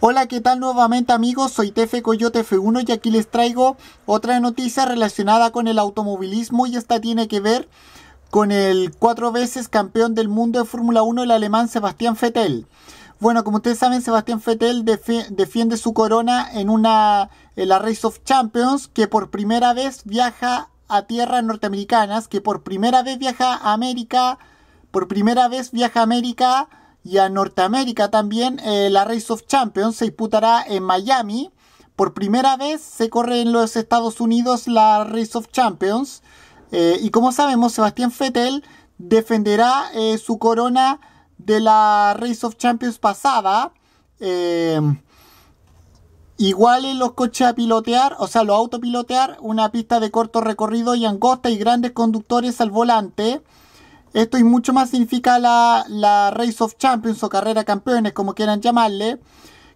Hola, ¿qué tal nuevamente amigos? Soy Tefe Coyote F1 y aquí les traigo otra noticia relacionada con el automovilismo y esta tiene que ver con el cuatro veces campeón del mundo de Fórmula 1, el alemán Sebastián Vettel. Bueno, como ustedes saben, Sebastián Vettel defiende su corona en una en la Race of Champions que por primera vez viaja a tierras norteamericanas, que por primera vez viaja a América, por primera vez viaja a América y a Norteamérica también eh, la Race of Champions se disputará en Miami. Por primera vez se corre en los Estados Unidos la Race of Champions. Eh, y como sabemos, Sebastián Fettel defenderá eh, su corona de la Race of Champions pasada. igual en los coches a pilotear, o sea, los autopilotear, una pista de corto recorrido y angosta y grandes conductores al volante. Esto y mucho más significa la, la Race of Champions o Carrera Campeones, como quieran llamarle,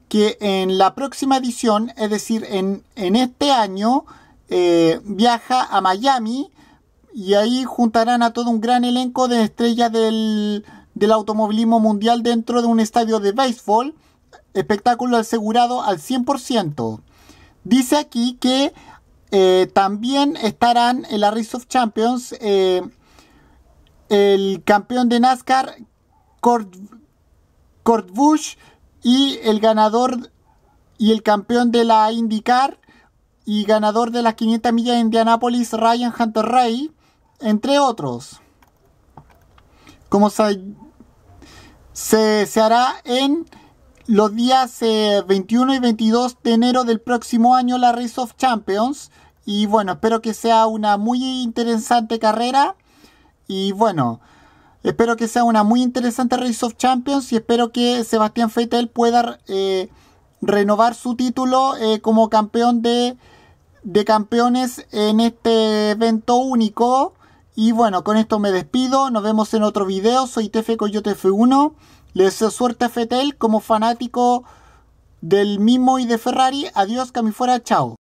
que en la próxima edición, es decir, en, este año, eh, viaja a Miami y ahí juntarán a todo un gran elenco de estrellas del, automovilismo mundial dentro de un estadio de béisbol, espectáculo asegurado al 100%. Dice aquí que eh, también estarán en la Race of Champions. Eh, el campeón de NASCAR Kurt, Busch y el ganador y el campeón de la IndyCar y ganador de las 500 millas de Indianapolis, Ryan Hunter Rey, entre otros. Como se, hará en los días 21 eh, y 22 de enero del próximo año la Race of Champions. Y bueno, espero que sea una muy interesante carrera y bueno, espero que sea una muy interesante Race of Champions y espero que Sebastián Fetel pueda eh, renovar su título eh, como campeón de, de campeones en este evento único. Y bueno, con esto me despido. Nos vemos en otro video. Soy TF Coyote F1. Les deseo suerte a Fetel como fanático del mismo y de Ferrari. Adiós, fuera. Chao.